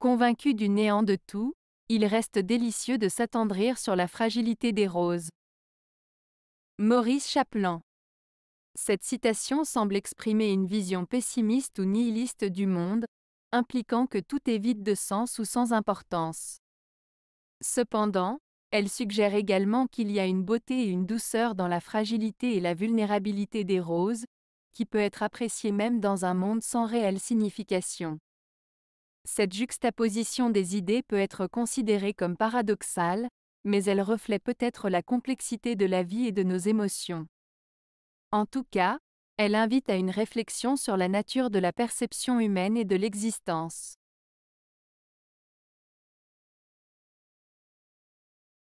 Convaincu du néant de tout, il reste délicieux de s'attendrir sur la fragilité des roses. Maurice Chaplin. Cette citation semble exprimer une vision pessimiste ou nihiliste du monde, impliquant que tout est vide de sens ou sans importance. Cependant, elle suggère également qu'il y a une beauté et une douceur dans la fragilité et la vulnérabilité des roses, qui peut être appréciée même dans un monde sans réelle signification. Cette juxtaposition des idées peut être considérée comme paradoxale, mais elle reflète peut-être la complexité de la vie et de nos émotions. En tout cas, elle invite à une réflexion sur la nature de la perception humaine et de l'existence.